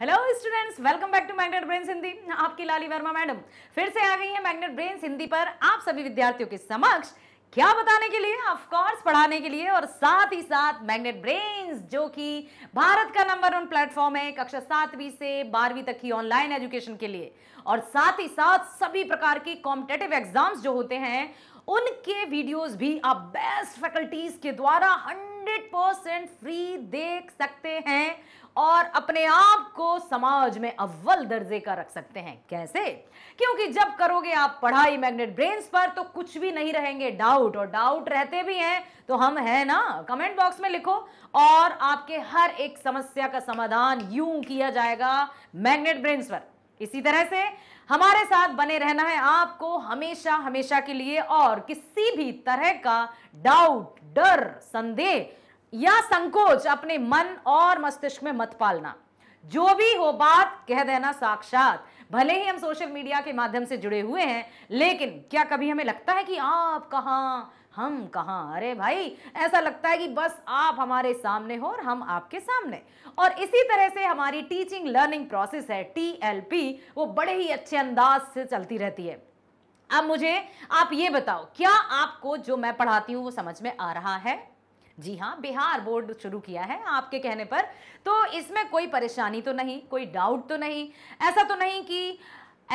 Hello students welcome back to Magnet Brain Hindi आपकी Lali Verma madam फिर से आ गई है मैग्नेट ब्रेन हिंदी पर आप सभी विद्यार्थियों के समक्ष क्या बताने के लिए ऑफ कोर्स पढ़ाने के लिए और साथ ही साथ मैग्नेट ब्रेन्स जो कि भारत का नंबर वन प्लेटफॉर्म है कक्षा सातवीं से बारहवीं तक की ऑनलाइन एजुकेशन के लिए और साथ ही साथ सभी प्रकार के कॉम्पिटेटिव एग्जाम्स जो होते हैं उनके वीडियोस भी आप बेस्ट फैकल्टीज के द्वारा हंड्रेड हंड्रेड परसेंट फ्री देख सकते हैं और अपने आप को समाज में अव्वल दर्जे का रख सकते हैं कैसे क्योंकि जब करोगे आप पढ़ाई मैग्नेट ब्रेन्स पर तो कुछ भी नहीं रहेंगे डाउट और डाउट रहते भी हैं तो हम है ना कमेंट बॉक्स में लिखो और आपके हर एक समस्या का समाधान यूं किया जाएगा मैग्नेट ब्रेन्स पर इसी तरह से हमारे साथ बने रहना है आपको हमेशा हमेशा के लिए और किसी भी तरह का डाउट डर संदेह या संकोच अपने मन और मस्तिष्क में मत पालना जो भी हो बात कह देना साक्षात भले ही हम सोशल मीडिया के माध्यम से जुड़े हुए हैं लेकिन क्या कभी हमें लगता है कि आप कहाँ हम कहाँ अरे भाई ऐसा लगता है कि बस आप हमारे सामने हो और हम आपके सामने और इसी तरह से हमारी टीचिंग लर्निंग प्रोसेस है टी वो बड़े ही अच्छे अंदाज से चलती रहती है अब मुझे आप ये बताओ क्या आपको जो मैं पढ़ाती हूँ वो समझ में आ रहा है जी हाँ बिहार बोर्ड शुरू किया है आपके कहने पर तो इसमें कोई परेशानी तो नहीं कोई डाउट तो नहीं ऐसा तो नहीं कि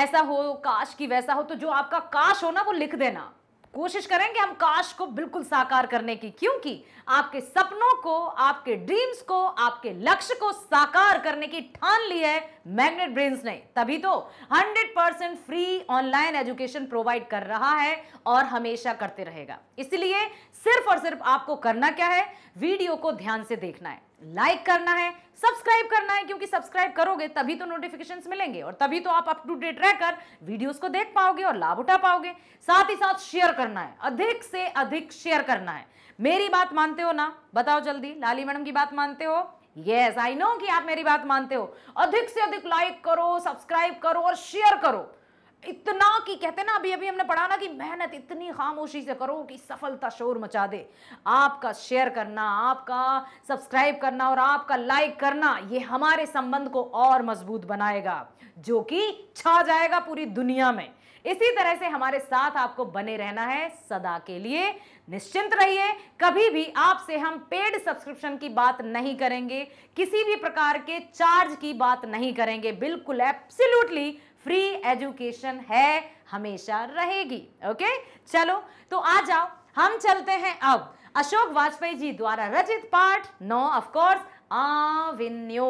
ऐसा हो काश कि वैसा हो तो जो आपका काश हो ना वो लिख देना कोशिश करेंगे हम काश को बिल्कुल साकार करने की क्योंकि आपके सपनों को आपके ड्रीम्स को आपके लक्ष्य को साकार करने की ठान ली है मैग्नेट ब्रेन्स ने तभी तो 100 percent free online education provide कर रहा है और हमेशा करते रहेगा इसलिए सिर्फ और सिर्फ आपको करना क्या है वीडियो को ध्यान से देखना है लाइक करना है सब्सक्राइब करना है क्योंकि सब्सक्राइब करोगे तभी तो नोटिफिकेशंस मिलेंगे और तभी तो आप अप टू डेट रहकर वीडियोस को देख पाओगे और लाभ उठा पाओगे साथ ही साथ शेयर करना है अधिक से अधिक शेयर करना है मेरी बात मानते हो ना बताओ जल्दी लाली मैडम की बात मानते हो यस आई नो कि आप मेरी बात मानते हो अधिक से अधिक लाइक करो सब्सक्राइब करो और शेयर करो इतना कि कहते ना अभी अभी हमने पढ़ा ना कि मेहनत इतनी खामोशी से करो कि सफलता शोर मचा दे आपका शेयर करना आपका सब्सक्राइब करना और आपका लाइक करना ये हमारे संबंध को और मजबूत बनाएगा जो कि छा जाएगा पूरी दुनिया में इसी तरह से हमारे साथ आपको बने रहना है सदा के लिए निश्चिंत रहिए कभी भी आपसे हम पेड सब्सक्रिप्शन की बात नहीं करेंगे किसी भी प्रकार के चार्ज की बात नहीं करेंगे बिल्कुल एब्सिल्यूटली फ्री एजुकेशन है हमेशा रहेगी ओके चलो तो आ जाओ हम चलते हैं अब अशोक वाजपेयी जी द्वारा रचित पाठ no of course Avignon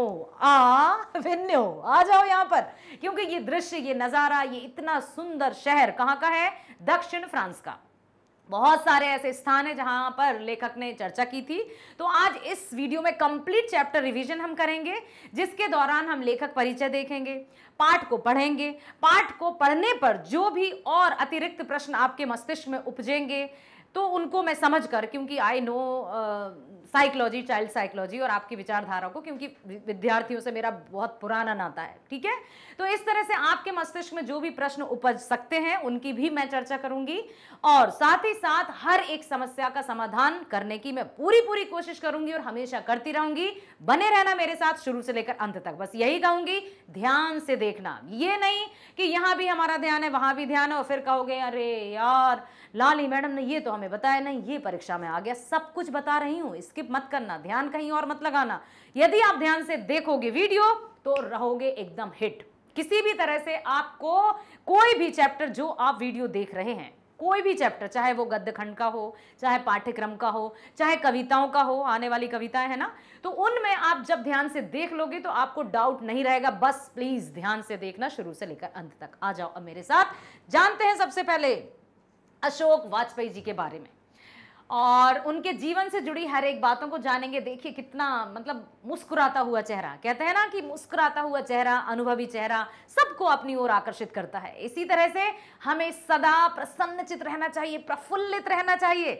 Avignon आ जाओ यहां पर क्योंकि ये दृश्य ये नज़ारा ये इतना सुंदर शहर कहां का है दक्षिण फ्रांस का बहुत सारे ऐसे स्थान हैं जहां पर लेखक ने चर्चा की थी तो आज इस वीडियो में कंप्लीट चैप्टर रिवीजन हम करेंगे जिसके दौरान हम लेखक परिचय देखेंगे पाठ को पढ़ेंगे पाठ को पढ़ने पर जो भी और अतिरिक्त प्रश्न आपके मस्तिष्क में उपजेंगे तो उनको मैं समझ कर क्योंकि I know psychology child psychology और आपकी विचारधारा को क्योंकि विद्यार्थियों से मेरा बहुत पुराना नाता है ठीक है तो इस तरह से आपके मस्तिष्क में जो भी प्रश्न उपज सकते हैं उनकी भी मैं चर्चा करूंगी और साथ ही साथ हर एक समस्या का समाधान करने की मैं पूरी पूरी कोशिश करूंगी और हमेशा करती रहूंगी बने रहना मेरे साथ शुरू से लेकर अंत तक बस यही कहूंगी ध्यान से देखना ये नहीं कि यहां भी हमारा ध्यान है वहां भी ध्यान है और फिर कहोगे अरे यार लाली मैडम ने ये तो हमें बताया नहीं ये परीक्षा में आ गया सब कुछ बता रही हूं इसके स्किप मत करना ध्यान कहीं और मत लगाना यदि आप ध्यान से देखोगे वीडियो तो रहोगे एकदम हिट किसी भी तरह से आपको कोई भी चैप्टर जो आप वीडियो देख रहे हैं कोई भी चैप्टर चाहे वो गद्य खंड का हो चाहे पाठ्यक्रम का हो चाहे कविताओं का हो आने वाली कविताएं है ना तो उनमें आप जब ध्यान से देख लोगे तो आपको डाउट नहीं रहेगा बस प्लीज ध्यान से देखना शुरू से लेकर अंत तक आ जाओ अब मेरे साथ जानते हैं सबसे पहले अशोक वाजपेयी जी के बारे में और उनके जीवन से जुड़ी हर एक बातों को जानेंगे देखिए कितना मतलब मुस्कुराता हुआ चेहरा कहते हैं ना कि मुस्कुराता हुआ चेहरा अनुभवी चेहरा सबको अपनी ओर आकर्षित करता है इसी तरह से हमें सदा प्रसन्नचित रहना चाहिए प्रफुल्लित रहना चाहिए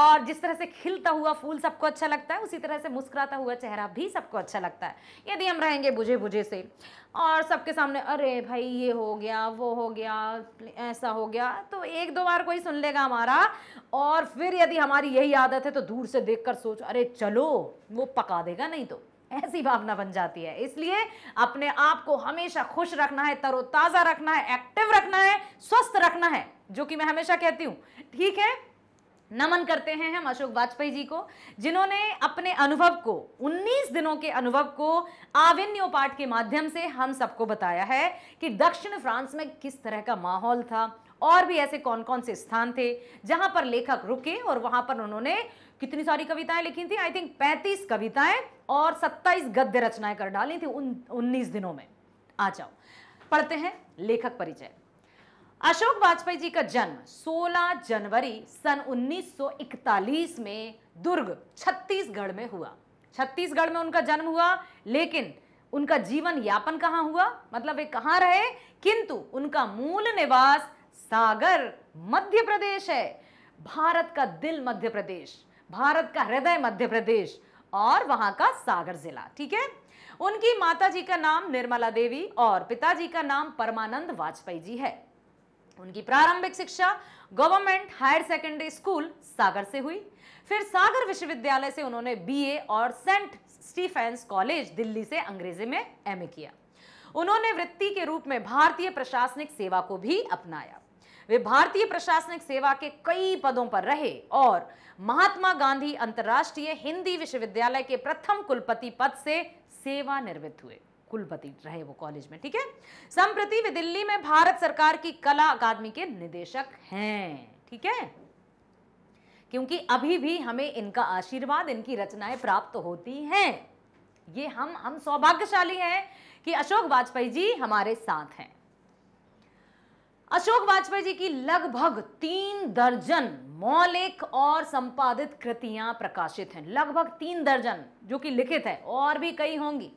और जिस तरह से खिलता हुआ फूल सबको अच्छा लगता है उसी तरह से मुस्कुराता हुआ चेहरा भी सबको अच्छा लगता है यदि हम रहेंगे बुझे बुझे से और सबके सामने अरे भाई ये हो गया वो हो गया ऐसा हो गया तो एक दो बार कोई सुन लेगा हमारा और फिर यदि हमारी यही आदत है तो दूर से देखकर सोच अरे चलो वो पका देगा नहीं तो ऐसी भावना बन जाती है इसलिए अपने आप को हमेशा खुश रखना है तरोताज़ा रखना है एक्टिव रखना है स्वस्थ रखना है जो कि मैं हमेशा कहती हूं ठीक है नमन करते हैं हम अशोक वाजपेयी जी को जिन्होंने अपने अनुभव को 19 दिनों के अनुभव को आविन्यो पाठ के माध्यम से हम सबको बताया है कि दक्षिण फ्रांस में किस तरह का माहौल था और भी ऐसे कौन कौन से स्थान थे जहां पर लेखक रुके और वहां पर उन्होंने कितनी सारी कविताएं लिखी थी आई थिंक पैंतीस कविताएं और सत्ताईस गद्य रचनाएं कर डाली थी उन उन्नीस दिनों में आ जाओ पढ़ते हैं लेखक परिचय अशोक वाजपेयी जी का जन्म 16 जनवरी सन 1941 में दुर्ग छत्तीसगढ़ में हुआ छत्तीसगढ़ में उनका जन्म हुआ लेकिन उनका जीवन यापन कहां हुआ मतलब वे कहां रहे किंतु उनका मूल निवास सागर मध्य प्रदेश है भारत का दिल मध्य प्रदेश भारत का हृदय मध्य प्रदेश और वहां का सागर जिला ठीक है उनकी माता जी का नाम निर्मला देवी और पिताजी का नाम परमानंद वाजपेयी जी है उनकी प्रारंभिक शिक्षा government higher secondary school Sagar से हुई फिर सागर विश्वविद्यालय से उन्होंने बीए और सेंट स्टीफेंस कॉलेज दिल्ली से अंग्रेजी में एमए किया उन्होंने वृत्ति के रूप में भारतीय प्रशासनिक सेवा को भी अपनाया वे भारतीय प्रशासनिक सेवा के कई पदों पर रहे और महात्मा गांधी अंतर्राष्ट्रीय हिंदी विश्वविद्यालय के प्रथम कुलपति पद से सेवानिर्वृत्त हुए कुलपति रहे वो कॉलेज में ठीक है संप्रति वे दिल्ली में भारत सरकार की कला अकादमी के निदेशक हैं ठीक है क्योंकि अभी भी हमें इनका आशीर्वाद इनकी रचनाएं प्राप्त होती हैं ये हम हम सौभाग्यशाली हैं कि अशोक वाजपेयी जी हमारे साथ हैं अशोक वाजपेयी जी की लगभग तीन दर्जन मौलिक और संपादित कृतियां प्रकाशित हैं लगभग तीन दर्जन जो कि लिखित है और भी कई होंगी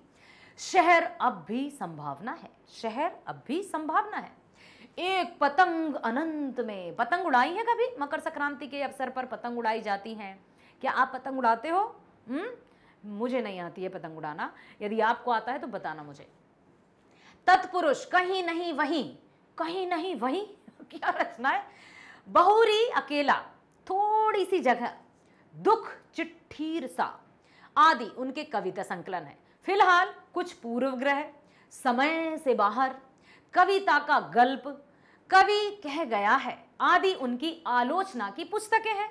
शहर अब भी संभावना है शहर अब भी संभावना है एक पतंग अनंत में पतंग उड़ाई है कभी मकर संक्रांति के अवसर पर पतंग उड़ाई जाती हैं क्या आप पतंग उड़ाते हो हुँ? हम्म? मुझे नहीं आती है पतंग उड़ाना यदि आपको आता है तो बताना मुझे तत्पुरुष कहीं नहीं वहीं कहीं नहीं वही क्या रचना है बहुरी अकेला थोड़ी सी जगह दुख चिट्ठीर सा आदि उनके कविता संकलन है फिलहाल कुछ पूर्वग्रह समय से बाहर कविता का गल्प कवि कह गया है आदि उनकी आलोचना की पुस्तकें हैं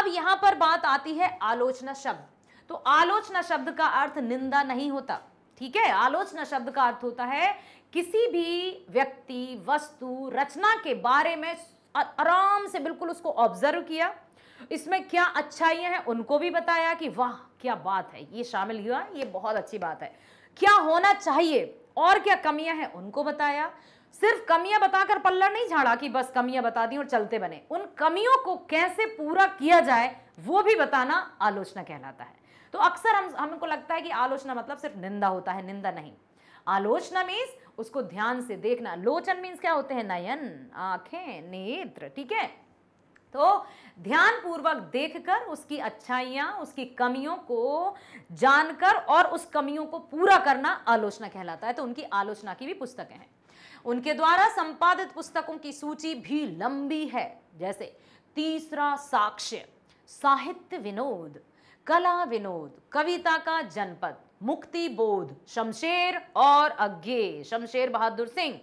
अब यहां पर बात आती है आलोचना शब्द तो आलोचना शब्द का अर्थ निंदा नहीं होता ठीक है आलोचना शब्द का अर्थ होता है किसी भी व्यक्ति वस्तु रचना के बारे में आराम से बिल्कुल उसको ऑब्जर्व किया इसमें क्या अच्छाइयां हैं उनको भी बताया कि वाह क्या बात है ये शामिल हुआ ये बहुत अच्छी बात है क्या होना चाहिए और क्या कमियां हैं उनको बताया सिर्फ कमियां बताकर पल्ला नहीं झाड़ा कि बस कमियां बता दी और चलते बने उन कमियों को कैसे पूरा किया जाए वो भी बताना आलोचना कहलाता है तो अक्सर हम हमको लगता है कि आलोचना मतलब सिर्फ निंदा होता है निंदा नहीं आलोचना मीन्स उसको ध्यान से देखना लोचन मीन्स क्या होते हैं नयन आंखें नेत्र ठीक है तो ध्यान पूर्वक देखकर उसकी अच्छाइयां उसकी कमियों को जानकर और उस कमियों को पूरा करना आलोचना कहलाता है तो उनकी आलोचना की भी पुस्तकें हैं उनके द्वारा संपादित पुस्तकों की सूची भी लंबी है जैसे तीसरा साक्ष्य साहित्य विनोद कला विनोद कविता का जनपद मुक्ति बोध शमशेर और अज्ञे शमशेर बहादुर सिंह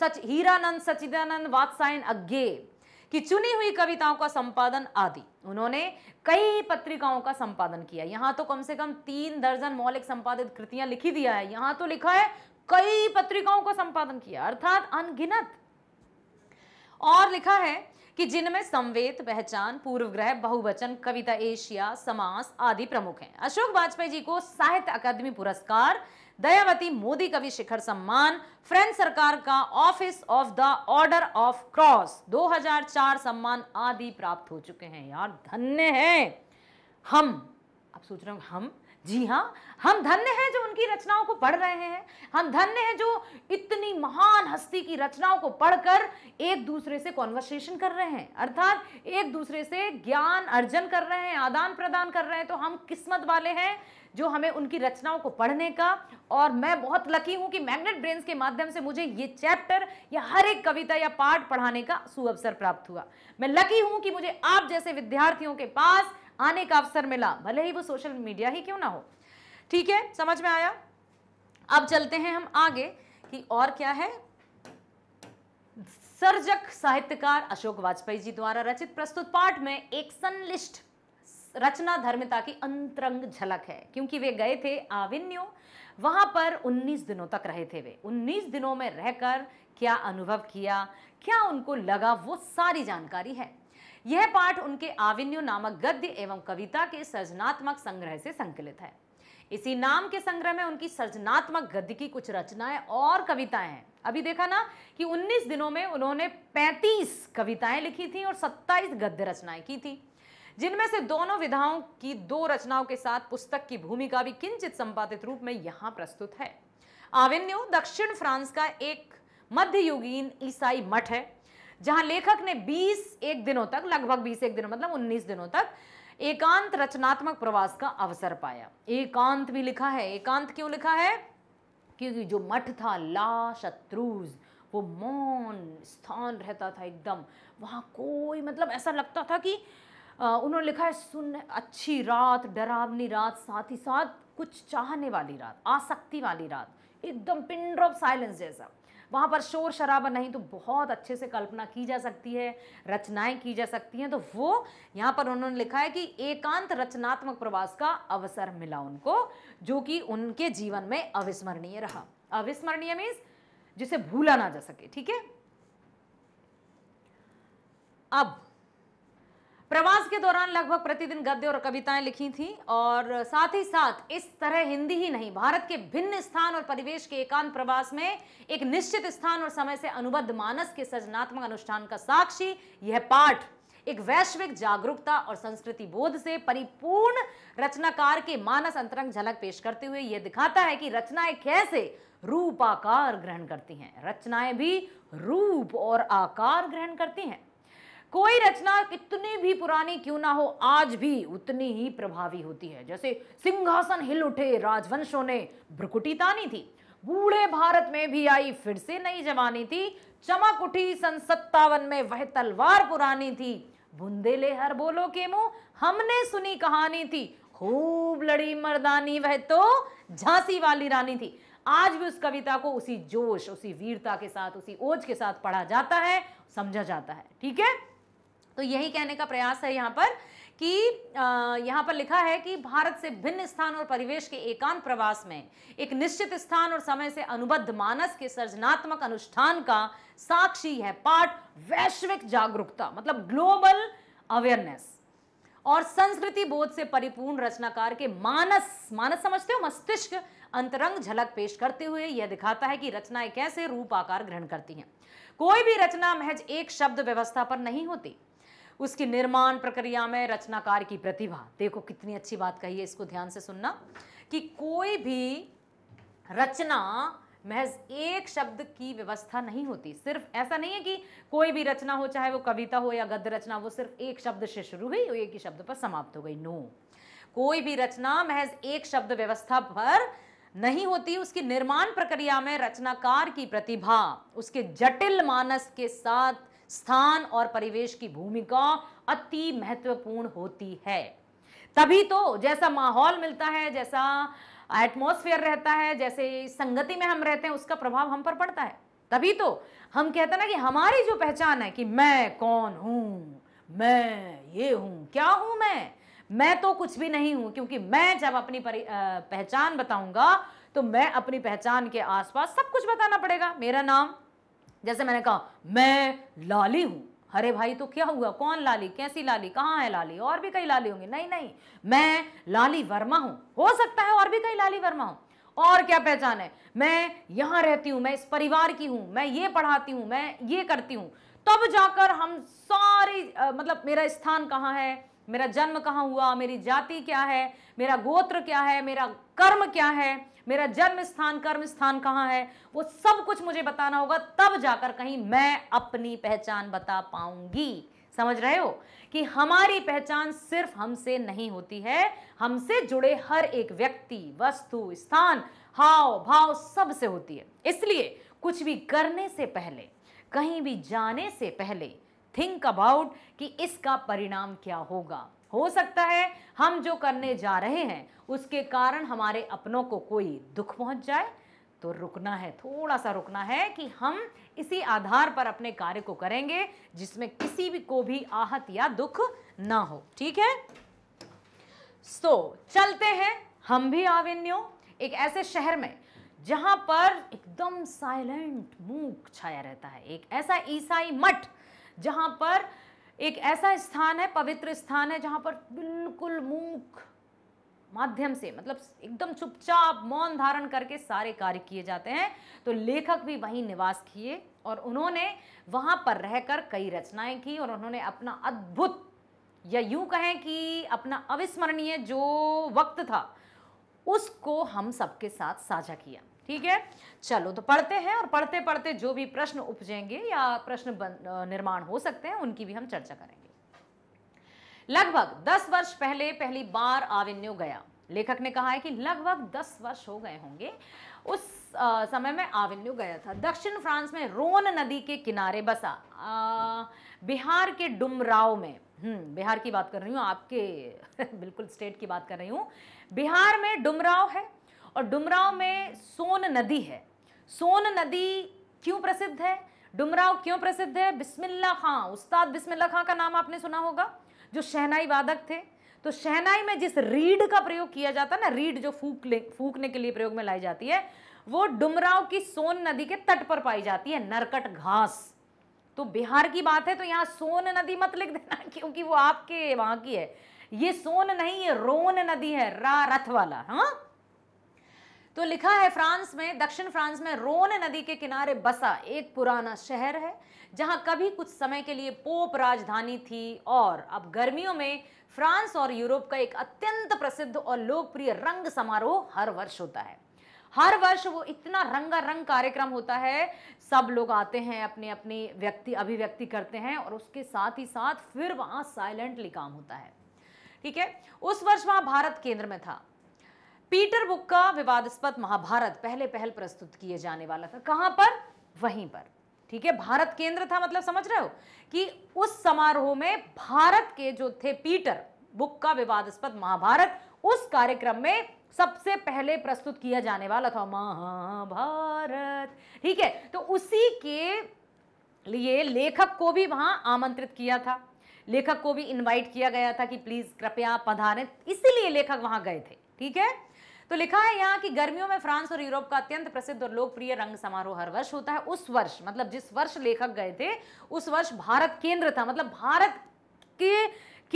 सच हीरानंद सचिदानंद वात्सायन अज्ञे की चुनी हुई कविताओं का संपादन आदि उन्होंने कई पत्रिकाओं का संपादन किया यहां तो कम से कम तीन दर्जन मौलिक संपादित कृतियां लिखी दिया है यहां तो लिखा है कई पत्रिकाओं का संपादन किया अर्थात अनगिनत और लिखा है कि जिनमें संवेद पहचान पूर्व ग्रह बहुवचन कविता एशिया समास आदि प्रमुख हैं अशोक वाजपेयी जी को साहित्य अकादमी पुरस्कार दयावती मोदी कवि शिखर सम्मान फ्रेंच सरकार का office of the order of cross 2004 सम्मान आदि प्राप्त हो चुके हैं यार धन्य है हम आप सोच रहे हो हम जी हाँ हम धन्य हैं जो उनकी रचनाओं को पढ़ रहे हैं हम धन्य हैं जो इतनी महान हस्ती की रचनाओं को पढ़कर एक दूसरे से कॉन्वर्सेशन कर रहे हैं अर्थात एक दूसरे से ज्ञान अर्जन कर रहे हैं आदान प्रदान कर रहे हैं तो हम किस्मत वाले हैं जो हमें उनकी रचनाओं को पढ़ने का और मैं बहुत लकी हूँ कि मैग्नेट ब्रेन्स के माध्यम से मुझे ये चैप्टर या हर एक कविता या पाठ पढ़ाने का सुअवसर प्राप्त हुआ मैं लकी हूँ कि मुझे आप जैसे विद्यार्थियों के पास आने का अवसर मिला भले ही वो सोशल मीडिया ही क्यों ना हो ठीक है समझ में आया अब चलते हैं हम आगे कि और क्या है सर्जक साहित्यकार अशोक वाजपेयी जी द्वारा रचित प्रस्तुत पाठ में एक संलिष्ट रचना धर्मिता की अंतरंग झलक है क्योंकि वे गए थे आविन्यो वहां पर 19 दिनों तक रहे थे वे 19 दिनों में रहकर क्या अनुभव किया क्या उनको लगा वो सारी जानकारी है यह पाठ उनके आविन्यु नामक गद्य एवं कविता के सृजनात्मक संग्रह से संकलित है इसी नाम के संग्रह में उनकी सृजनात्मक गद्य की कुछ रचनाएं और कविताएं हैं अभी देखा ना कि 19 दिनों में उन्होंने 35 कविताएं लिखी थी और 27 गद्य रचनाएं की थी जिनमें से दोनों विधाओं की दो रचनाओं के साथ पुस्तक की भूमिका भी किंचित संपादित रूप में यहाँ प्रस्तुत है आवेन्यू दक्षिण फ्रांस का एक मध्ययुगीन ईसाई मठ है जहां लेखक ने 20 एक दिनों तक लगभग 20 एक दिनों मतलब 19 दिनों तक एकांत रचनात्मक प्रवास का अवसर पाया एकांत भी लिखा है एकांत क्यों लिखा है क्योंकि जो मठ था ला शत्रुज वो मौन स्थान रहता था एकदम वहां कोई मतलब ऐसा लगता था कि उन्होंने लिखा है सुन अच्छी रात डरावनी रात साथ ही साथ कुछ चाहने वाली रात आसक्ति वाली रात एकदम पिन साइलेंस जैसा वहाँ पर शोर शराबा नहीं तो बहुत अच्छे से कल्पना की जा सकती है रचनाएं की जा सकती हैं तो वो यहाँ पर उन्होंने लिखा है कि एकांत रचनात्मक प्रवास का अवसर मिला उनको जो कि उनके जीवन में अविस्मरणीय रहा अविस्मरणीय मीन्स जिसे भूला ना जा सके ठीक है अब प्रवास के दौरान लगभग प्रतिदिन गद्य और कविताएं लिखी थी और साथ ही साथ इस तरह हिंदी ही नहीं भारत के भिन्न स्थान और परिवेश के एकांत प्रवास में एक निश्चित स्थान और समय से अनुबद्ध मानस के सृजनात्मक अनुष्ठान का साक्षी यह पाठ एक वैश्विक जागरूकता और संस्कृति बोध से परिपूर्ण रचनाकार के मानस अंतरंग झलक पेश करते हुए यह दिखाता है कि रचनाएं कैसे रूप आकार ग्रहण करती हैं रचनाएं भी रूप और आकार ग्रहण करती हैं कोई रचना कितनी भी पुरानी क्यों ना हो आज भी उतनी ही प्रभावी होती है जैसे सिंहासन हिल उठे राजवंशों ने भ्रुकुटी तानी थी बूढ़े भारत में भी आई फिर से नई जवानी थी चमक उठी सन सत्तावन में वह तलवार पुरानी थी बुंदेले हर बोलो के मुंह हमने सुनी कहानी थी खूब लड़ी मर्दानी वह तो झांसी वाली रानी थी आज भी उस कविता को उसी जोश उसी वीरता के साथ उसी ओज के साथ पढ़ा जाता है समझा जाता है ठीक है तो यही कहने का प्रयास है यहाँ पर कि यहां पर लिखा है कि भारत से भिन्न स्थान और परिवेश के एकांत प्रवास में एक निश्चित स्थान और समय से अनुबद्ध मानस के सृजनात्मक अनुष्ठान का साक्षी है पाठ वैश्विक जागरूकता मतलब ग्लोबल अवेयरनेस और संस्कृति बोध से परिपूर्ण रचनाकार के मानस मानस समझते हो मस्तिष्क अंतरंग झलक पेश करते हुए यह दिखाता है कि रचनाएं कैसे रूप आकार ग्रहण करती हैं कोई भी रचना महज एक शब्द व्यवस्था पर नहीं होती उसकी निर्माण प्रक्रिया में रचनाकार की प्रतिभा देखो कितनी अच्छी बात कही है इसको ध्यान से सुनना कि कोई भी रचना महज एक शब्द की व्यवस्था नहीं होती सिर्फ ऐसा नहीं है कि कोई भी रचना हो चाहे वो कविता हो या गद्य रचना वो सिर्फ एक शब्द से शुरू हुई और एक ही शब्द पर समाप्त हो गई नो कोई भी रचना महज एक शब्द व्यवस्था पर नहीं होती उसकी निर्माण प्रक्रिया में रचनाकार की प्रतिभा उसके जटिल मानस के साथ स्थान और परिवेश की भूमिका अति महत्वपूर्ण होती है तभी तो जैसा माहौल मिलता है जैसा एटमोसफियर रहता है जैसे संगति में हम रहते हैं उसका प्रभाव हम पर पड़ता है तभी तो हम कहते ना कि हमारी जो पहचान है कि मैं कौन हूं मैं ये हूं क्या हूं मैं मैं तो कुछ भी नहीं हूं क्योंकि मैं जब अपनी पहचान बताऊंगा तो मैं अपनी पहचान के आसपास सब कुछ बताना पड़ेगा मेरा नाम जैसे मैंने कहा मैं लाली हूं अरे भाई तो क्या हुआ कौन लाली कैसी लाली कहाँ है लाली और भी कई लाली होंगी नहीं नहीं मैं लाली वर्मा हूं हो सकता है और भी कई लाली वर्मा हूं और क्या पहचान है मैं यहां रहती हूं मैं इस परिवार की हूं मैं ये पढ़ाती हूं मैं ये करती हूं तब जाकर हम सारी आ, मतलब मेरा स्थान कहाँ है मेरा जन्म कहाँ हुआ मेरी जाति क्या है मेरा गोत्र क्या है मेरा कर्म क्या है मेरा जन्म स्थान कर्म स्थान कहाँ है वो सब कुछ मुझे बताना होगा तब जाकर कहीं मैं अपनी पहचान बता पाऊंगी समझ रहे हो कि हमारी पहचान सिर्फ हमसे नहीं होती है हमसे जुड़े हर एक व्यक्ति वस्तु स्थान हाव भाव सब से होती है इसलिए कुछ भी करने से पहले कहीं भी जाने से पहले थिंक अबाउट कि इसका परिणाम क्या होगा हो सकता है हम जो करने जा रहे हैं उसके कारण हमारे अपनों को कोई दुख पहुंच जाए तो रुकना है थोड़ा सा रुकना है कि हम इसी आधार पर अपने कार्य को करेंगे जिसमें किसी भी को भी आहत या दुख ना हो ठीक है सो so, चलते हैं हम भी आवेन्यो एक ऐसे शहर में जहां पर एकदम साइलेंट मूक छाया रहता है एक ऐसा ईसाई मठ जहां पर एक ऐसा स्थान है पवित्र स्थान है जहां पर बिल्कुल मूक माध्यम से मतलब एकदम चुपचाप मौन धारण करके सारे कार्य किए जाते हैं तो लेखक भी वहीं निवास किए और उन्होंने वहाँ पर रहकर कई रचनाएं की और उन्होंने अपना अद्भुत या यूं कहें कि अपना अविस्मरणीय जो वक्त था उसको हम सबके साथ साझा किया ठीक है चलो तो पढ़ते हैं और पढ़ते पढ़ते जो भी प्रश्न उपजेंगे या प्रश्न निर्माण हो सकते हैं उनकी भी हम चर्चा करेंगे लगभग दस वर्ष पहले पहली बार आवेन्यू गया लेखक ने कहा है कि लगभग दस वर्ष हो गए होंगे उस आ, समय में आविन्यु गया था दक्षिण फ्रांस में रोन नदी के किनारे बसा आ, बिहार के डुमराव में हम्म बिहार की बात कर रही हूँ आपके बिल्कुल स्टेट की बात कर रही हूँ बिहार में डुमराव है और डुमराव में सोन नदी है सोन नदी क्यों प्रसिद्ध है डुमराव क्यों प्रसिद्ध है बिस्मिल्ला खां उस्ताद बिस्मिल्ला खां का नाम आपने सुना होगा जो शहनाई वादक थे तो शहनाई में जिस रीढ़ का प्रयोग किया जाता है ना रीढ़ जो फूक ले फूकने के लिए प्रयोग में लाई जाती है वो डुमराव की सोन नदी के तट पर पाई जाती है नरकट घास तो बिहार की बात है तो यहाँ सोन नदी मत लिख देना क्योंकि वो आपके वहां की है ये सोन नहीं ये रोन नदी है रा रथ वाला हाँ तो लिखा है फ्रांस में दक्षिण फ्रांस में रोन नदी के किनारे बसा एक पुराना शहर है जहां कभी कुछ समय के लिए पोप राजधानी थी और अब गर्मियों में फ्रांस और यूरोप का एक अत्यंत प्रसिद्ध और लोकप्रिय रंग समारोह हर वर्ष होता है हर वर्ष वो इतना रंगारंग कार्यक्रम होता है सब लोग आते हैं अपने अपनी व्यक्ति अभिव्यक्ति करते हैं और उसके साथ ही साथ फिर वहां साइलेंटली काम होता है ठीक है उस वर्ष वहां भारत केंद्र में था पीटर बुक का विवादस्पद महाभारत पहले पहल प्रस्तुत किए जाने वाला था कहां पर वहीं पर ठीक है भारत केंद्र था मतलब समझ रहे हो कि उस समारोह में भारत के जो थे पीटर बुक का विवादस्पद महाभारत उस कार्यक्रम में सबसे पहले प्रस्तुत किया जाने वाला था महाभारत ठीक है तो उसी के लिए लेखक को भी वहां आमंत्रित किया था लेखक को भी इनवाइट किया गया था कि प्लीज कृपया पधारें इसीलिए लेखक वहां गए थे ठीक है तो लिखा है यहाँ कि गर्मियों में फ्रांस और यूरोप का अत्यंत प्रसिद्ध और लोकप्रिय रंग समारोह हर वर्ष होता है उस वर्ष मतलब जिस वर्ष लेखक गए थे उस वर्ष भारत केंद्र था मतलब भारत के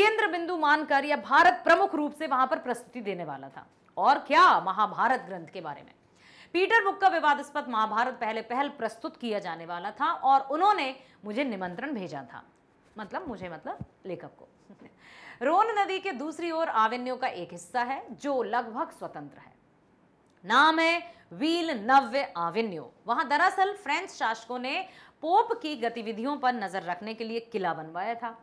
केंद्र बिंदु मानकर या भारत प्रमुख रूप से वहां पर प्रस्तुति देने वाला था और क्या महाभारत ग्रंथ के बारे में पीटर बुक का विवादस्पद महाभारत पहले पहल प्रस्तुत किया जाने वाला था और उन्होंने मुझे निमंत्रण भेजा था मतलब मुझे मतलब लेखक को रोन नदी के दूसरी ओर आवेन्यू का एक हिस्सा है जो लगभग स्वतंत्र है नाम है व्हील नव्य आवेन्यू वहां दरअसल फ्रेंच शासकों ने पोप की गतिविधियों पर नजर रखने के लिए किला बनवाया था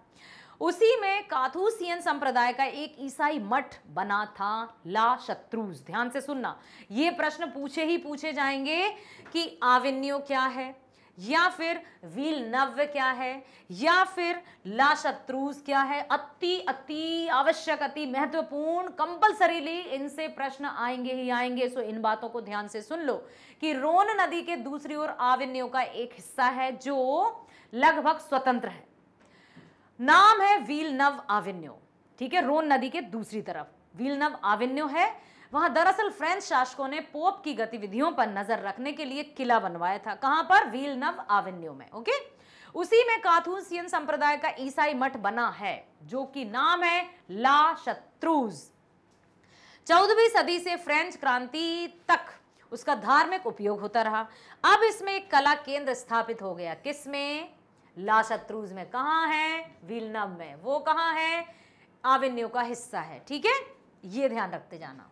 उसी में काथूसियन संप्रदाय का एक ईसाई मठ बना था ला शत्रुज ध्यान से सुनना ये प्रश्न पूछे ही पूछे जाएंगे कि आवेन्यू क्या है या फिर वील नव्य क्या है या फिर लाशत्रुज क्या है अति अति आवश्यक अति महत्वपूर्ण कंपल्सरीली इनसे प्रश्न आएंगे ही आएंगे सो इन बातों को ध्यान से सुन लो कि रोन नदी के दूसरी ओर आविन्यो का एक हिस्सा है जो लगभग स्वतंत्र है नाम है वील नव आविन्यो ठीक है रोन नदी के दूसरी तरफ वील नव आविन्यो है वहां दरअसल फ्रेंच शासकों ने पोप की गतिविधियों पर नजर रखने के लिए किला बनवाया था कहां पर व्हील नव आवेन्यू में ओके उसी में काथूसियन संप्रदाय का ईसाई मठ बना है जो कि नाम है ला शत्रुज चौदहवीं सदी से फ्रेंच क्रांति तक उसका धार्मिक उपयोग होता रहा अब इसमें एक कला केंद्र स्थापित हो गया किसमें ला शत्रुज में कहा है वीलनव में वो कहा है आवेन्यू का हिस्सा है ठीक है ये ध्यान रखते जाना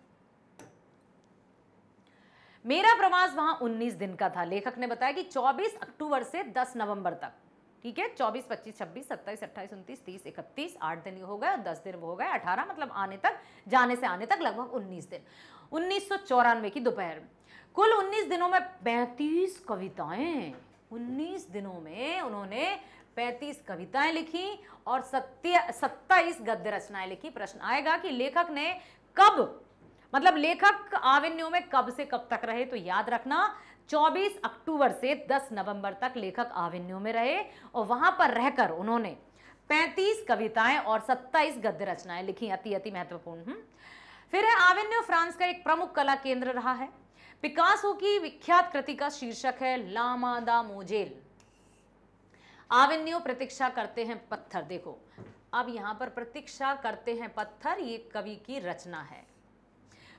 मेरा प्रवास वहां 19 दिन का था लेखक ने बताया कि 24 अक्टूबर से 10 नवंबर तक ठीक है 24, 25, 26, 27, 28, 29, 30, 31, 8 दिन हो गए और 10 दिन वो हो गए 18 मतलब आने तक जाने से आने तक लगभग 19 दिन उन्नीस की दोपहर में कुल 19 दिनों में 35 कविताएं 19 दिनों में उन्होंने 35 कविताएं लिखी और सत्य सत्ताईस गद्य रचनाएं लिखी प्रश्न आएगा कि लेखक ने कब मतलब लेखक आवेन्यू में कब से कब तक रहे तो याद रखना 24 अक्टूबर से 10 नवंबर तक लेखक आवेन्यू में रहे और वहां पर रहकर उन्होंने 35 कविताएं और 27 गद्य रचनाएं लिखी अति अति महत्वपूर्ण हम्म। फिर है आवेन्यू फ्रांस का एक प्रमुख कला केंद्र रहा है पिकासो की विख्यात कृति का शीर्षक है लामा दा मोजेल आवेन्यू प्रतीक्षा करते हैं पत्थर देखो अब यहां पर प्रतीक्षा करते हैं पत्थर ये कवि की रचना है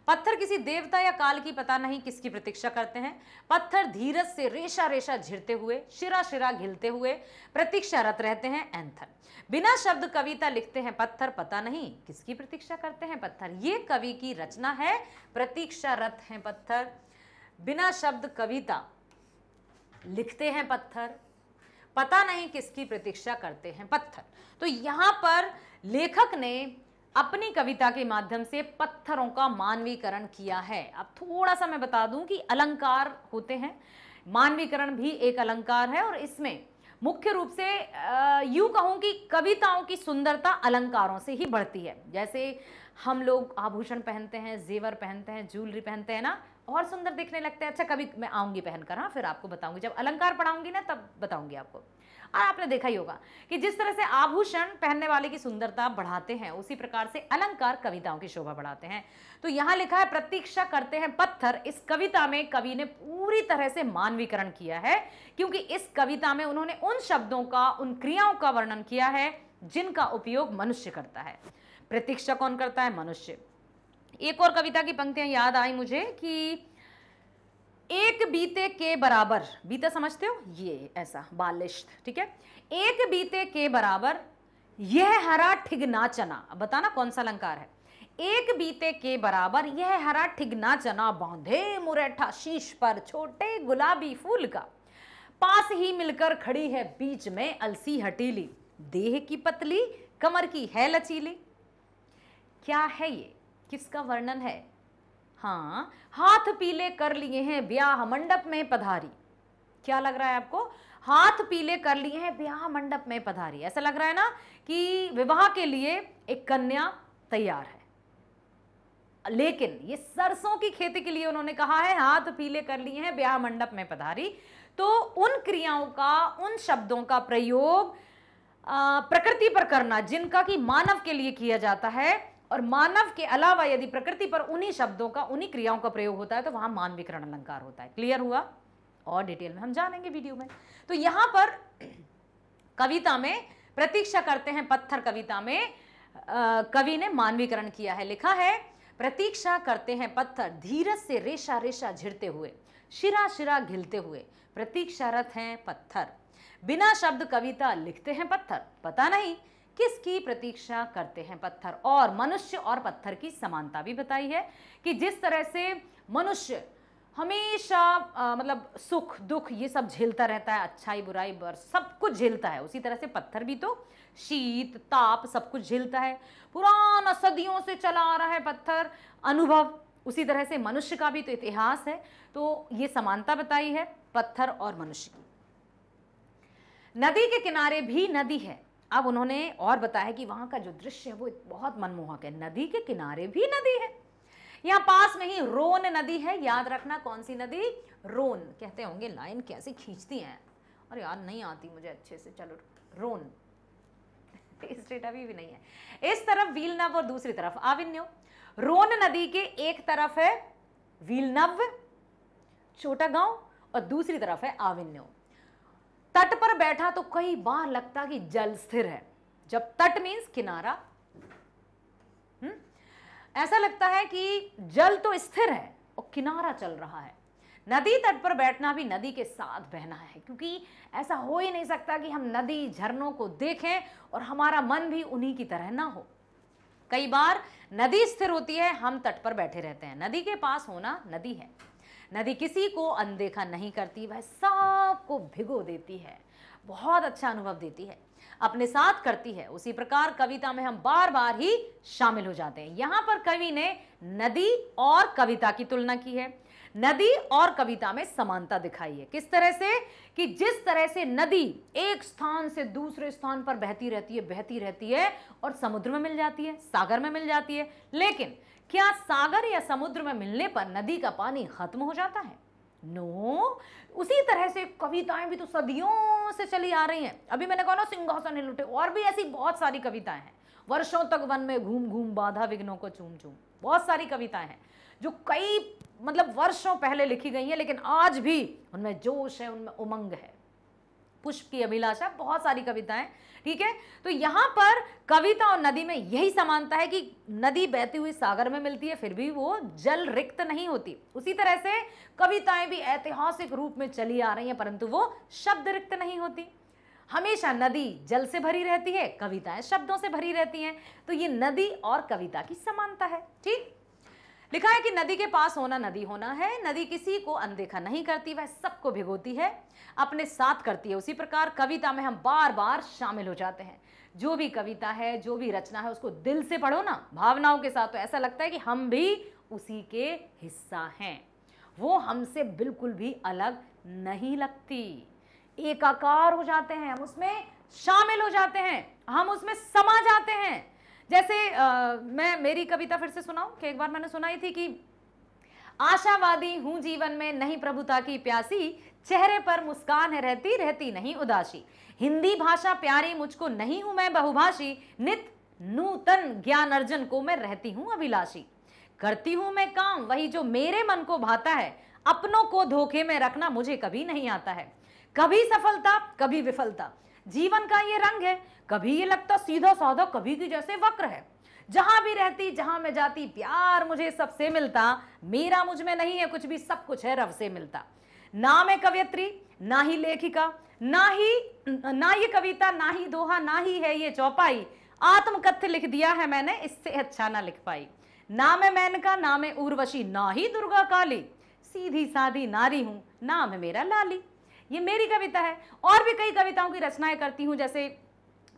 पत्थर किसी देवता या काल की पता नहीं किसकी प्रतीक्षा करते हैं पत्थर धीरज से रेशा रेशा झिरते हुए शिरा शिरा घिलते हुए प्रतीक्षारत रहते हैं एंथन बिना शब्द कविता लिखते हैं पत्थर पता नहीं किसकी प्रतीक्षा करते हैं पत्थर ये कवि की रचना है प्रतीक्षारत हैं पत्थर बिना शब्द कविता लिखते हैं पत्थर पता नहीं किसकी प्रतीक्षा करते हैं पत्थर तो यहां पर लेखक ने अपनी कविता के माध्यम से पत्थरों का मानवीकरण किया है अब थोड़ा सा मैं बता दूं कि अलंकार होते हैं मानवीकरण भी एक अलंकार है और इसमें मुख्य रूप से यू कहूं कि कविताओं की सुंदरता अलंकारों से ही बढ़ती है जैसे हम लोग आभूषण पहनते हैं जेवर पहनते हैं ज्वेलरी पहनते हैं ना और सुंदर दिखने लगते हैं अच्छा कभी मैं आऊंगी पहनकर हाँ फिर आपको बताऊंगी जब अलंकार पढ़ाऊंगी ना तब बताऊंगी आपको और आपने देखा ही होगा कि जिस तरह से आभूषण पहनने वाले की सुंदरता बढ़ाते हैं उसी प्रकार से अलंकार कविताओं की शोभा बढ़ाते हैं तो यहाँ लिखा है प्रतीक्षा करते हैं पत्थर इस कविता में कवि ने पूरी तरह से मानवीकरण किया है क्योंकि इस कविता में उन्होंने उन शब्दों का उन क्रियाओं का वर्णन किया है जिनका उपयोग मनुष्य करता है प्रतीक्षा कौन करता है मनुष्य एक और कविता की पंक्तियां याद आई मुझे कि एक बीते के बराबर बीते समझते हो ये ऐसा बालिश ठीक है एक बीते के बराबर यह हरा ठिगना चना बताना कौन सा अलंकार है एक बीते के बराबर यह हरा ठिगना चना बांधे मुरैठा शीश पर छोटे गुलाबी फूल का पास ही मिलकर खड़ी है बीच में अलसी हटीली देह की पतली कमर की है लचीली क्या है ये किसका वर्णन है हाँ हाथ पीले कर लिए हैं ब्याह मंडप में पधारी क्या लग रहा है आपको हाथ पीले कर लिए हैं ब्याह मंडप में पधारी ऐसा लग रहा है ना कि विवाह के लिए एक कन्या तैयार है लेकिन ये सरसों की खेती के लिए उन्होंने कहा है हाथ पीले कर लिए हैं ब्याह मंडप में पधारी तो उन क्रियाओं का उन शब्दों का प्रयोग प्रकृति पर करना जिनका कि मानव के लिए किया जाता है और मानव के अलावा यदि प्रकृति पर उन्हीं शब्दों का उन्हीं क्रियाओं का प्रयोग होता है तो वहां मानवीकरण अलंकार होता है क्लियर हुआ और डिटेल में हम जानेंगे वीडियो में तो यहां पर कविता में प्रतीक्षा करते हैं पत्थर कविता में कवि ने मानवीकरण किया है लिखा है प्रतीक्षा करते हैं पत्थर धीरज से रेशा रेशा झिड़ते हुए शिरा शिरा घिलते हुए प्रतीक्षारत हैं पत्थर बिना शब्द कविता लिखते हैं पत्थर पता नहीं किसकी प्रतीक्षा करते हैं पत्थर और मनुष्य और पत्थर की समानता भी बताई है कि जिस तरह से मनुष्य हमेशा आ, मतलब सुख दुख ये सब झेलता रहता है अच्छाई बुराई बर सब कुछ झेलता है उसी तरह से पत्थर भी तो शीत ताप सब कुछ झेलता है पुराना सदियों से चला आ रहा है पत्थर अनुभव उसी तरह से मनुष्य का भी तो इतिहास है तो ये समानता बताई है पत्थर और मनुष्य की नदी के किनारे भी नदी है अब उन्होंने और बताया कि वहां का जो दृश्य है वो बहुत मनमोहक है नदी के किनारे भी नदी है यहाँ पास में ही रोन नदी है याद रखना कौन सी नदी रोन कहते होंगे लाइन कैसे खींचती हैं और याद नहीं आती मुझे अच्छे से चलो रोन स्ट्रेट अभी भी नहीं है इस तरफ वीलनव और दूसरी तरफ आविन्यो रोन नदी के एक तरफ है वीलनव छोटा गांव और दूसरी तरफ है आविन्यो तट पर बैठा तो कई बार लगता कि जल स्थिर है जब तट मीन्स किनारा हम्म? ऐसा लगता है कि जल तो स्थिर है और किनारा चल रहा है नदी तट पर बैठना भी नदी के साथ बहना है क्योंकि ऐसा हो ही नहीं सकता कि हम नदी झरनों को देखें और हमारा मन भी उन्हीं की तरह ना हो कई बार नदी स्थिर होती है हम तट पर बैठे रहते हैं नदी के पास होना नदी है नदी किसी को अनदेखा नहीं करती वह सबको भिगो देती है बहुत अच्छा अनुभव देती है अपने साथ करती है उसी प्रकार कविता में हम बार बार ही शामिल हो जाते हैं यहां पर कवि ने नदी और कविता की तुलना की है नदी और कविता में समानता दिखाई है किस तरह से कि जिस तरह से नदी एक स्थान से दूसरे स्थान पर बहती रहती है बहती रहती है और समुद्र में मिल जाती है सागर में मिल जाती है लेकिन क्या सागर या समुद्र में मिलने पर नदी का पानी खत्म हो जाता है नो no. उसी तरह से कविताएं भी तो सदियों से चली आ रही हैं अभी मैंने कहा ना सिंहासन लुटे और भी ऐसी बहुत सारी कविताएं हैं वर्षों तक वन में घूम घूम बाधा विघ्नों को चूम चूम बहुत सारी कविताएं हैं जो कई मतलब वर्षों पहले लिखी गई हैं लेकिन आज भी उनमें जोश है उनमें उमंग है पुष्प की अभिलाषा बहुत सारी कविताएं ठीक है तो यहां पर कविता और नदी में यही समानता है कि नदी बहती हुई सागर में मिलती है फिर भी वो जल रिक्त नहीं होती उसी तरह से कविताएं भी ऐतिहासिक रूप में चली आ रही हैं परंतु वो शब्द रिक्त नहीं होती हमेशा नदी जल से भरी रहती है कविताएं शब्दों से भरी रहती हैं तो ये नदी और कविता की समानता है ठीक लिखा है कि नदी के पास होना नदी होना है नदी किसी को अनदेखा नहीं करती वह सबको भिगोती है अपने साथ करती है उसी प्रकार कविता में हम बार बार शामिल हो जाते हैं जो भी कविता है जो भी रचना है उसको दिल से पढ़ो ना भावनाओं के साथ तो ऐसा लगता है कि हम भी उसी के हिस्सा हैं वो हमसे बिल्कुल भी अलग नहीं लगती एकाकार हो जाते हैं हम उसमें शामिल हो जाते हैं हम उसमें समा जाते हैं जैसे आ, मैं मेरी कविता फिर से सुनाऊं कि एक बार मैंने सुनाई थी कि आशावादी हूं जीवन में नहीं प्रभुता की प्यासी चेहरे पर मुस्कान है रहती रहती नहीं उदासी हिंदी भाषा प्यारी मुझको नहीं हूं मैं बहुभाषी नित नूतन ज्ञान अर्जन को मैं रहती हूं अभिलाषी करती हूं मैं काम वही जो मेरे मन को भाता है अपनों को धोखे में रखना मुझे कभी नहीं आता है कभी सफलता कभी विफलता जीवन का ये रंग है कभी ये लगता सीधा साधा कभी की जैसे वक्र है जहां भी रहती जहां मैं जाती प्यार मुझे सबसे मिलता मेरा मुझ में नहीं है कुछ भी सब कुछ है रव से मिलता ना मैं कवियत्री ना ही लेखिका ना ही ना ये कविता ना ही दोहा ना ही है ये चौपाई आत्मकथ्य लिख दिया है मैंने इससे अच्छा ना लिख पाई ना मैं मैनका ना मैं उर्वशी ना ही दुर्गा काली सीधी साधी नारी हूं नाम है मेरा लाली ये मेरी कविता है और भी कई कविताओं की रचनाएं करती हूँ जैसे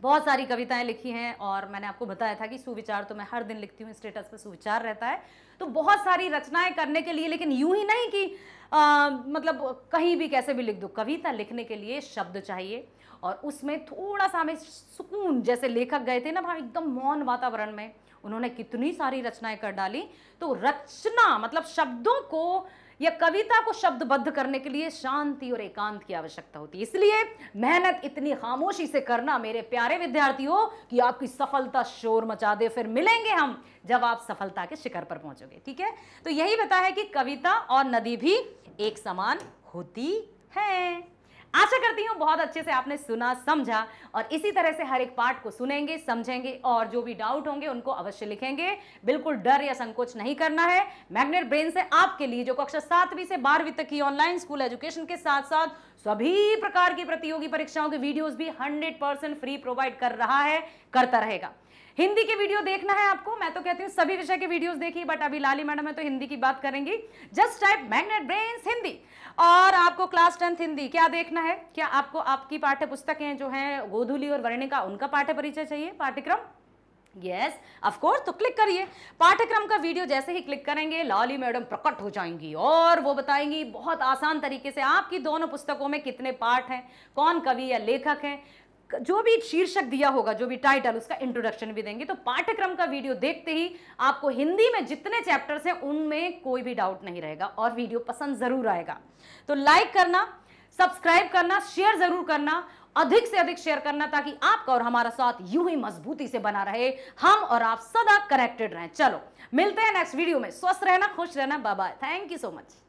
बहुत सारी कविताएं लिखी हैं और मैंने आपको बताया था कि सुविचार तो मैं हर दिन लिखती हूँ स्टेटस पे सुविचार रहता है तो बहुत सारी रचनाएं करने के लिए लेकिन यूं ही नहीं कि आ, मतलब कहीं भी कैसे भी लिख दो कविता लिखने के लिए शब्द चाहिए और उसमें थोड़ा सा हमें सुकून जैसे लेखक गए थे ना भाई एकदम मौन वातावरण में उन्होंने कितनी सारी रचनाएं कर डाली तो रचना मतलब शब्दों को या कविता को शब्दबद्ध करने के लिए शांति और एकांत की आवश्यकता होती है इसलिए मेहनत इतनी खामोशी से करना मेरे प्यारे विद्यार्थियों कि आपकी सफलता शोर मचा दे फिर मिलेंगे हम जब आप सफलता के शिखर पर पहुंचोगे ठीक है तो यही बताया कि कविता और नदी भी एक समान होती है आशा करती हूँ बहुत अच्छे से आपने सुना समझा और इसी तरह से हर एक पार्ट को सुनेंगे समझेंगे और जो भी डाउट होंगे उनको अवश्य लिखेंगे बिल्कुल डर या संकोच नहीं करना है मैग्नेट ब्रेन से आपके लिए जो कक्षा सातवीं से बारहवीं तक की ऑनलाइन स्कूल एजुकेशन के साथ साथ सभी प्रकार की प्रतियोगी परीक्षाओं के वीडियोज भी हंड्रेड फ्री प्रोवाइड कर रहा है करता रहेगा हिंदी की वीडियो देखना है आपको मैं तो कहती हूँ सभी विषय के वीडियोस देखिए बट अभी लाली मैडम है तो हिंदी की बात करेंगी just type Magnet Brain Hindi और आपको क्लास टेंथ हिंदी क्या देखना है क्या आपको आपकी पाठ्य पुस्तकें जो है गोधुली और वर्णिका उनका पाठ्य परिचय चाहिए पाठ्यक्रम यस ऑफ कोर्स तो क्लिक करिए पाठ्यक्रम का वीडियो जैसे ही क्लिक करेंगे लाली मैडम प्रकट हो जाएंगी और वो बताएंगी बहुत आसान तरीके से आपकी दोनों पुस्तकों में कितने पाठ हैं कौन कवि या लेखक हैं जो भी शीर्षक दिया होगा जो भी टाइटल उसका इंट्रोडक्शन भी देंगे तो पाठ्यक्रम का वीडियो देखते ही आपको हिंदी में जितने चैप्टर्स हैं उनमें कोई भी डाउट नहीं रहेगा और वीडियो पसंद ज़रूर आएगा तो लाइक करना सब्सक्राइब करना शेयर ज़रूर करना अधिक से अधिक शेयर करना ताकि आपका और हमारा साथ यू ही मजबूती से बना रहे हम और आप सदा कनेक्टेड रहें चलो मिलते हैं नेक्स्ट वीडियो में स्वस्थ रहना खुश रहना bye bye thank you so much